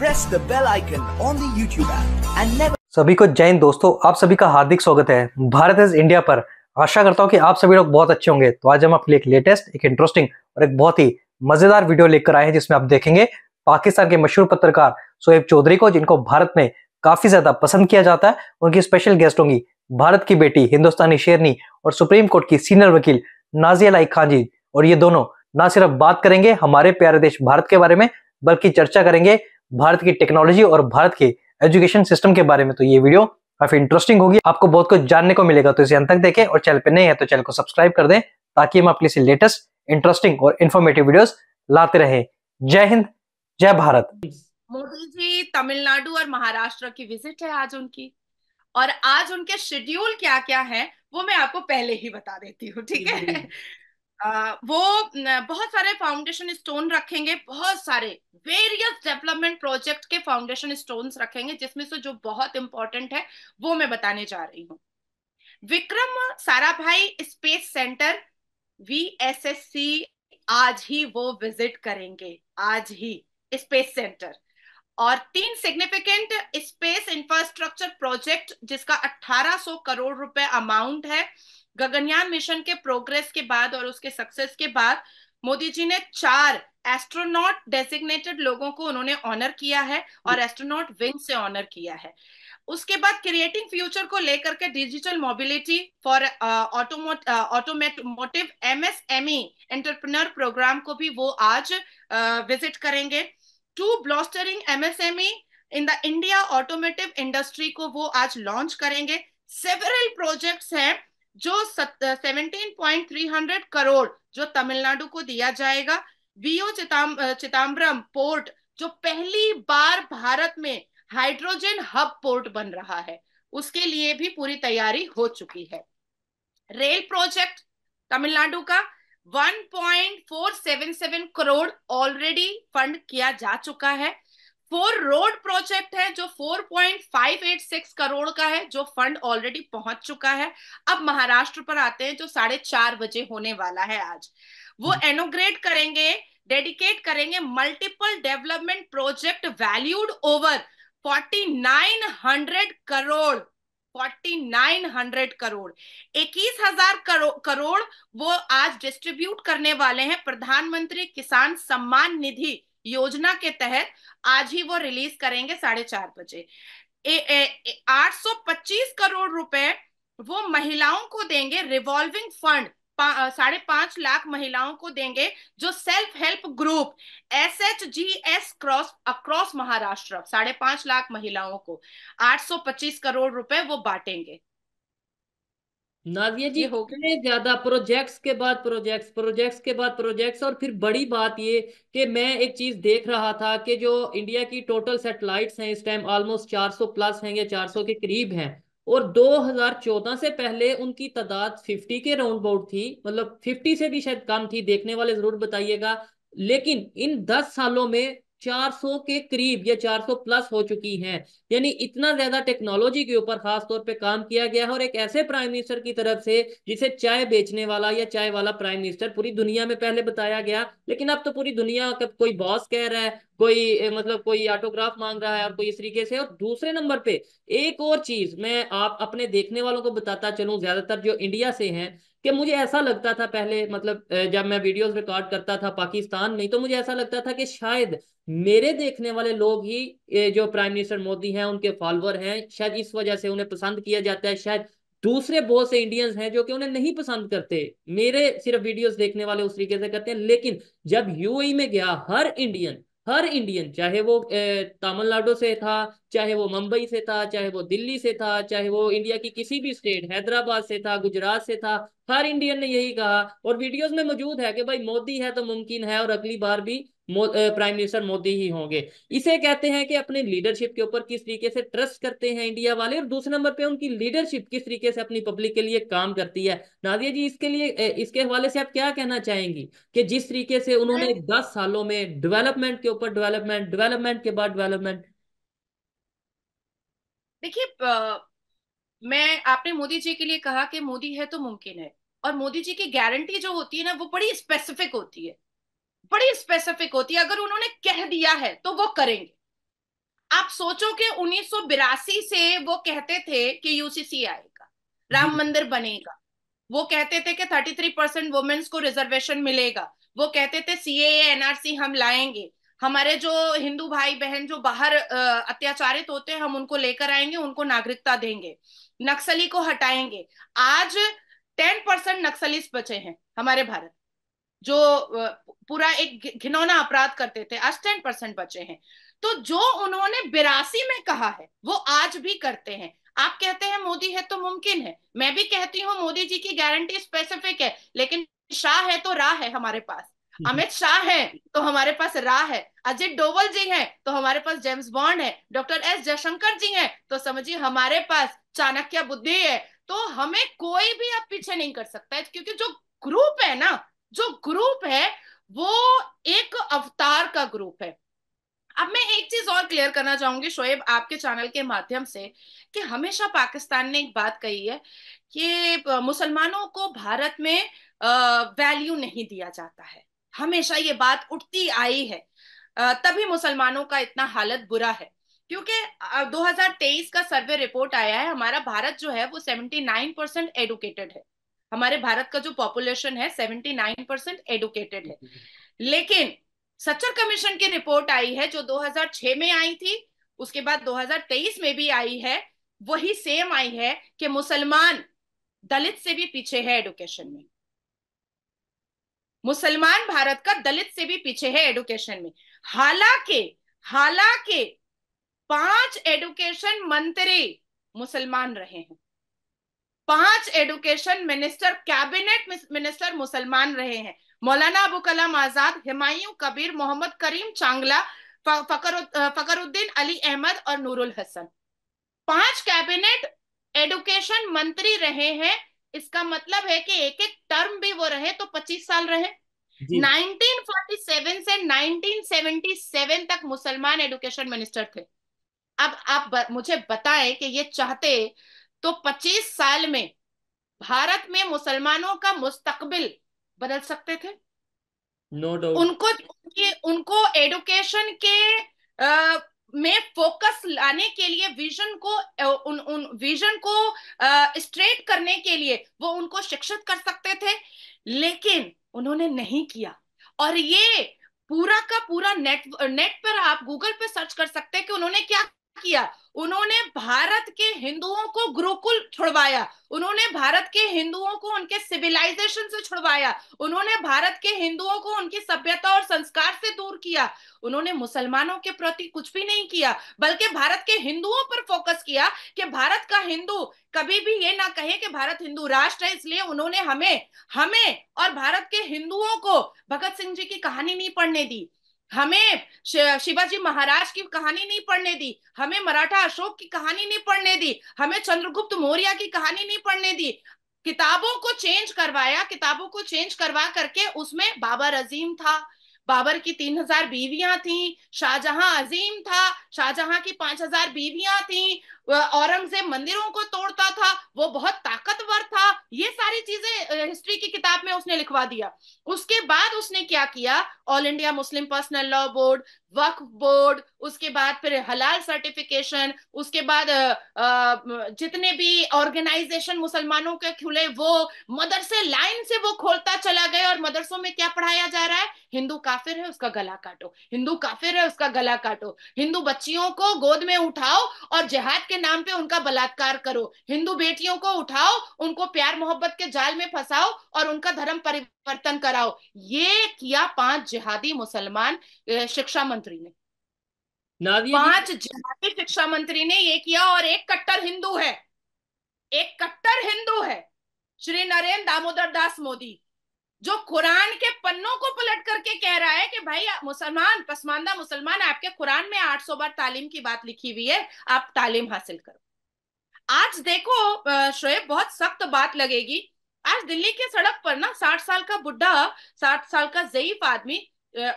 Press the bell icon on the YouTube app and never सभी को जय हिंद दोस्तों आप सभी का हार्दिक स्वागत है भारत इज इंडिया पर आशा करता हूं कि आप सभी लोग बहुत अच्छे होंगे तो आज हम आपके लिए एक लेटेस्ट एक इंटरेस्टिंग और एक बहुत ही मजेदार वीडियो लेकर आए हैं जिसमें आप देखेंगे पाकिस्तान के मशहूर पत्रकार सोहेब चौधरी को जिनको भारत में काफी ज्यादा पसंद किया जाता है उनकी स्पेशल गेस्ट होंगी भारत की बेटी हिंदुस्तानी शेरनी और सुप्रीम कोर्ट की सीनियर वकील नाजिया लाई खान जी और ये दोनों ना सिर्फ बात करेंगे हमारे प्यारे देश भारत के बारे में बल्कि चर्चा करेंगे भारत की टेक्नोलॉजी और भारत के एजुकेशन सिस्टम के बारे में तो ये वीडियो काफी इंटरेस्टिंग होगी आपको बहुत कुछ जानने को मिलेगा तो इसे अंत तक देखें और चैनल पर नहीं है तो चैनल को सब्सक्राइब कर दें ताकि हम आपके लिए लेटेस्ट इंटरेस्टिंग और इन्फॉर्मेटिव वीडियोस लाते रहे जय हिंद जय भारत मोदी जी तमिलनाडु और महाराष्ट्र की विजिट है आज उनकी और आज उनके शेड्यूल क्या क्या है वो मैं आपको पहले ही बता देती हूँ ठीक है वो बहुत सारे फाउंडेशन स्टोन रखेंगे बहुत सारे वेरियस डेवलपमेंट प्रोजेक्ट के फाउंडेशन स्टोन रखेंगे जिसमें से जो बहुत इंपॉर्टेंट है वो मैं बताने जा रही हूँ Vikram Sarabhai space centre VSSC आज ही वो विजिट करेंगे आज ही स्पेस सेंटर और तीन सिग्निफिकेंट स्पेस इंफ्रास्ट्रक्चर प्रोजेक्ट जिसका 1800 करोड़ रुपए अमाउंट है गगनयान मिशन के प्रोग्रेस के बाद और उसके सक्सेस के बाद मोदी जी ने चार एस्ट्रोनॉट डेजिग्नेटेड लोगों को उन्होंने ऑनर किया है और एस्ट्रोनॉट विंग से ऑनर किया है उसके बाद क्रिएटिंग फ्यूचर को लेकर के digital mobility for automotive MSME entrepreneur programme को भी वो आज विजिट uh, करेंगे to bolstering MSME in the India automotive industry को वो आज लॉन्च करेंगे सेवरल प्रोजेक्ट्स हैं जो seventeen point three hundred crore जो तमिलनाडु को दिया जाएगा बीओ चिताम चिताम्बरम पोर्ट जो पहली बार भारत में हाइड्रोजन हब पोर्ट बन रहा है उसके लिए भी पूरी तैयारी हो चुकी है रेल प्रोजेक्ट तमिलनाडु का 1.477 करोड़ ऑलरेडी फंड किया जा चुका है फोर रोड प्रोजेक्ट है जो 4.586 करोड़ का है जो फंड ऑलरेडी पहुंच चुका है अब महाराष्ट्र पर आते हैं जो साढ़े चार बजे होने वाला है आज वो हम्म। एनोग्रेट करेंगे डेडिकेट करेंगे multiple development project valued over 4900 crore 4900 crore 21000 करो, करोड़ वो आज डिस्ट्रीब्यूट करने वाले हैं प्रधानमंत्री किसान सम्मान निधि योजना के तहत आज ही वो रिलीज करेंगे साढ़े चार बजे आठ सौ पच्चीस करोड़ रुपए वो महिलाओं को देंगे रिवॉल्विंग फंड साढ़े पांच लाख महिलाओं को देंगे जो self help group S H G S cross across Maharashtra साढ़े पांच लाख महिलाओं को आठ सौ पच्चीस करोड़ रुपए वो बांटेंगे नाजिया जी होने ज्यादा प्रोजेक्ट्स के बाद प्रोजेक्ट्स प्रोजेक्ट्स के बाद प्रोजेक्ट्स और फिर बड़ी बात ये कि मैं एक चीज देख रहा था कि जो इंडिया की टोटल सेटेलाइट्स हैं इस टाइम ऑलमोस्ट 400 प्लस हैं या 400 के करीब हैं और 2014 से पहले उनकी तादाद 50 के राउंड अबाउट थी मतलब 50 से भी शायद कम थी देखने वाले जरूर बताइएगा लेकिन इन दस सालों में 400 के करीब या 400 प्लस हो चुकी है यानी इतना ज्यादा टेक्नोलॉजी के ऊपर खास तौर पे काम किया गया है और एक ऐसे प्राइम मिनिस्टर की तरफ से जिसे चाय बेचने वाला या चाय वाला प्राइम मिनिस्टर पूरी दुनिया में पहले बताया गया लेकिन अब तो पूरी दुनिया का कोई बॉस कह रहा है कोई मतलब कोई ऑटोग्राफ मांग रहा है और कोई इस तरीके से और दूसरे नंबर पे एक और चीज मैं आप अपने देखने वालों को बताता चलूं ज्यादातर जो इंडिया से हैं कि मुझे ऐसा लगता था पहले मतलब जब मैं वीडियोस रिकॉर्ड करता था पाकिस्तान में तो मुझे ऐसा लगता था कि शायद मेरे देखने वाले लोग ही जो प्राइम मिनिस्टर मोदी हैं उनके फॉलोअर हैं शायद इस वजह से उन्हें पसंद किया जाता है शायद दूसरे बहुत से इंडियंस हैं जो कि उन्हें नहीं पसंद करते मेरे सिर्फ वीडियोस देखने वाले उस तरीके से करते हैं लेकिन जब यूएई में गया हर इंडियन हर इंडियन चाहे वो तमिलनाडु से था चाहे वो मुंबई से था चाहे वो दिल्ली से था चाहे वो इंडिया की किसी भी स्टेट हैदराबाद से था गुजरात से था हर इंडियन ने यही कहा और वीडियोस में मौजूद है कि भाई मोदी है तो मुमकिन है और अगली बार भी प्राइम मिनिस्टर मोदी ही होंगे इसे कहते हैं कि अपने लीडरशिप के ऊपर किस तरीके से ट्रस्ट करते हैं इंडिया वाले और दूसरे नंबर पे उनकी लीडरशिप किस तरीके से अपनी पब्लिक के लिए काम करती है नादिया जी इसके लिए इसके हवाले से आप क्या कहना चाहेंगी कि जिस तरीके से उन्होंने दस सालों में डेवलपमेंट के ऊपर डेवेलपमेंट डेवेलपमेंट के बाद डेवेलपमेंट देखिए मैं आपने मोदी जी के लिए कहा कि मोदी है तो मुमकिन है और मोदी जी की गारंटी जो होती है ना वो बड़ी स्पेसिफिक होती है बड़ी स्पेसिफिक होती है अगर उन्होंने कह दिया है तो वो करेंगे आप सोचो कि उन्नीस से वो कहते थे कि यूसीसी आएगा राम मंदिर बनेगा वो कहते थे कि 33 परसेंट वुमेन्स को रिजर्वेशन मिलेगा वो कहते थे सी एनआरसी हम लाएंगे हमारे जो हिंदू भाई बहन जो बाहर अत्याचारित होते हैं हम उनको लेकर आएंगे उनको नागरिकता देंगे नक्सली को हटाएंगे आज टेन परसेंट नक्सलिस्ट बचे हैं हमारे भारत जो पूरा एक घिनौना अपराध करते थे आज टेन परसेंट बचे हैं तो जो उन्होंने बिरासी में कहा है वो आज भी करते हैं आप कहते हैं मोदी है तो मुमकिन है मैं भी कहती हूँ मोदी जी की गारंटी स्पेसिफिक है लेकिन शाह है तो राह है हमारे पास अमित शाह है तो हमारे पास राह है अजय डोवल जी हैं तो हमारे पास जेम्स बॉन्ड है डॉक्टर एस जयशंकर जी हैं तो समझिए हमारे पास चाणक्य बुद्धि है तो हमें कोई भी अब पीछे नहीं कर सकता है क्योंकि जो ग्रुप है ना जो ग्रुप है वो एक अवतार का ग्रुप है अब मैं एक चीज और क्लियर करना चाहूंगी शोएब आपके चैनल के माध्यम से कि हमेशा पाकिस्तान ने एक बात कही है कि मुसलमानों को भारत में वैल्यू नहीं दिया जाता है हमेशा ये बात उठती आई है तभी मुसलमानों का इतना हालत बुरा है क्योंकि 2023 का सर्वे रिपोर्ट आया है हमारा भारत जो है वो 79 परसेंट एडुकेटेड है हमारे भारत का जो पॉपुलेशन है सेवेंटी नाइन परसेंट एडुकेटेड है हम्म, हम्म। लेकिन सच्चर कमीशन की रिपोर्ट आई है जो 2006 में आई थी उसके बाद 2023 में भी आई है वही सेम आई है कि मुसलमान दलित से भी पीछे है एडुकेशन में मुसलमान भारत का दलित से भी पीछे है एडुकेशन में हालांकि हालांकि पांच एडुकेशन मंत्री मुसलमान रहे हैं पांच एडुकेशन मिनिस्टर कैबिनेट मिनिस्टर मुसलमान रहे हैं मौलाना अबू कलाम आजाद हिमायू कबीर मोहम्मद करीम चांगला फकर फकरुद्दीन अली अहमद और नूरुल हसन पांच कैबिनेट एडुकेशन मंत्री रहे हैं इसका मतलब है कि एक एक टर्म भी वो रहे तो 25 साल रहे 1947 से 1977 तक मुसलमान एडुकेशन मिनिस्टर थे अब आप ब, मुझे बताएं कि ये चाहते तो 25 साल में भारत में मुसलमानों का मुस्तकबिल बदल सकते थे नो no उनको उनके उनको एडुकेशन के आ, में फोकस लाने के लिए विजन को उन उन विजन को स्ट्रेट करने के लिए वो उनको शिक्षित कर सकते थे लेकिन उन्होंने नहीं किया और ये पूरा का पूरा नेट नेट पर आप गूगल पर सर्च कर सकते हैं कि उन्होंने क्या किया उन्होंने भारत के हिंदुओं को गुरुकुल छुड़वाया उन्होंने भारत के हिंदुओं को उनके सिविलाइजेशन से छुड़वाया उन्होंने भारत के हिंदुओं को उनकी सभ्यता और संस्कार से दूर किया उन्होंने मुसलमानों के प्रति कुछ भी नहीं किया बल्कि भारत के हिंदुओं पर फोकस किया कि भारत का हिंदू कभी भी ये ना कहे कि भारत हिंदू राष्ट्र है इसलिए उन्होंने हमें हमें और भारत के हिंदुओं को भगत सिंह जी की कहानी नहीं पढ़ने दी हमें शिवाजी महाराज की कहानी नहीं पढ़ने दी हमें मराठा अशोक की कहानी नहीं पढ़ने दी हमें चंद्रगुप्त मौर्य की कहानी नहीं पढ़ने दी किताबों को चेंज करवाया किताबों को चेंज करवा करके उसमें बाबर अजीम था बाबर की तीन हजार बीवियां थी शाहजहां अजीम था शाहजहां की पांच हजार बीवियां थी औरंगजेब मंदिरों को तोड़ता था वो बहुत ताकत ये सारी चीजें हिस्ट्री की किताब में उसने लिखवा दिया उसके बाद उसने क्या किया all India Muslim personal law board वक्फ बोर्ड उसके बाद फिर हलाल सर्टिफिकेशन उसके बाद जितने भी ऑर्गेनाइजेशन मुसलमानों के खुले वो मदरसे लाइन से वो खोलता चला गया और मदरसों में क्या पढ़ाया जा रहा है हिंदू काफिर है उसका गला काटो हिंदू काफिर है उसका गला काटो हिंदू बच्चियों को गोद में उठाओ और जिहाद के नाम पे उनका बलात्कार करो हिंदू बेटियों को उठाओ उनको प्यार मोहब्बत के जाल में फंसाओ और उनका धर्म परिवर्तन परिवर्तन कराओ ये किया पांच जिहादी मुसलमान शिक्षा मंत्री ने पांच जिहादी शिक्षा मंत्री ने ये किया और एक कट्टर हिंदू है एक कट्टर हिंदू है श्री नरेंद्र दामोदर दास मोदी जो कुरान के पन्नों को पलट करके कह रहा है कि भाई मुसलमान पसमानदा मुसलमान आपके कुरान में 800 बार तालीम की बात लिखी हुई है आप तालीम हासिल करो आज देखो शोएब बहुत सख्त बात लगेगी आज दिल्ली के सड़क पर ना साठ साल का बुढ़ा साठ साल का जयीफ आदमी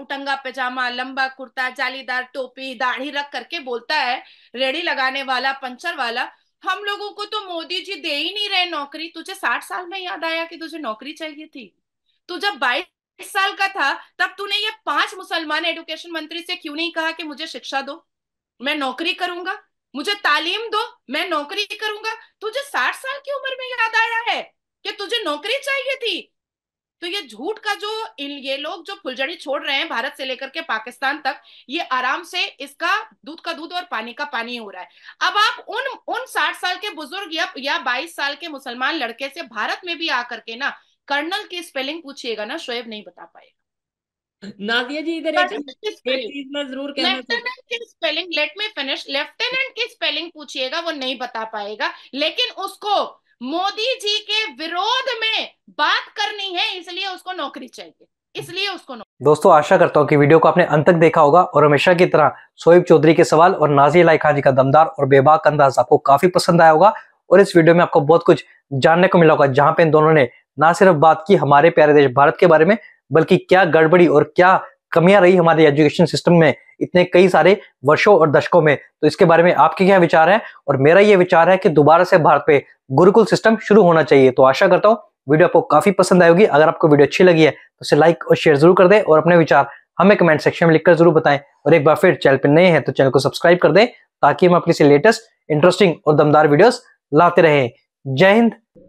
उटंगा पैजामा लंबा कुर्ता जालीदार टोपी दाढ़ी रख करके बोलता है रेडी लगाने वाला पंचर वाला हम लोगों को तो मोदी जी दे ही नहीं रहे नौकरी तुझे साठ साल में याद आया कि तुझे नौकरी चाहिए थी तू जब बाईस साल का था तब तूने ये पांच मुसलमान एडुकेशन मंत्री से क्यों नहीं कहा कि मुझे शिक्षा दो मैं नौकरी करूंगा मुझे तालीम दो मैं नौकरी करूंगा तुझे साठ साल की उम्र में याद आया है कि तुझे नौकरी चाहिए थी तो ये झूठ का जो इन ये लोग जो फुलझड़ी छोड़ रहे हैं भारत से लेकर के पाकिस्तान तक ये आराम से इसका दूध का दूध और पानी का पानी हो रहा है अब आप उन उन साठ साल के बुजुर्ग या या बाईस साल के मुसलमान लड़के से भारत में भी आकर के ना कर्नल की स्पेलिंग पूछिएगा ना शोएब नहीं बता पाएगा नादिया जी इधर जरूर लेफ्टिनेंट की spelling let me finish lieutenant की स्पेलिंग पूछिएगा वो नहीं बता पाएगा लेकिन उसको मोदी जी के विरोध में बात करनी है इसलिए उसको नौकरी चाहिए इसलिए उसको दोस्तों आशा करता हूँ कि वीडियो को आपने अंत तक देखा होगा और हमेशा की तरह सोहेब चौधरी के सवाल और नाजी लाई खान जी का दमदार और बेबाक अंदाज आपको काफी पसंद आया होगा और इस वीडियो में आपको बहुत कुछ जानने को मिला होगा जहां पे इन दोनों ने ना सिर्फ बात की हमारे प्यारे देश भारत के बारे में बल्कि क्या गड़बड़ी और क्या कमियां रही हमारे एजुकेशन सिस्टम में इतने कई सारे वर्षों और दशकों में तो इसके बारे में आपके क्या विचार है और मेरा ये विचार है कि दोबारा से भारत पे गुरुकुल सिस्टम शुरू होना चाहिए तो आशा करता हूँ वीडियो आपको काफी पसंद आएगी अगर आपको वीडियो अच्छी लगी है तो उसे लाइक और शेयर जरूर कर दें और अपने विचार हमें कमेंट सेक्शन में लिखकर जरूर बताएं और एक बार फिर चैनल पर नए हैं तो चैनल को सब्सक्राइब कर दें ताकि हम अपनी से लेटेस्ट इंटरेस्टिंग और दमदार वीडियोस लाते रहें जय हिंद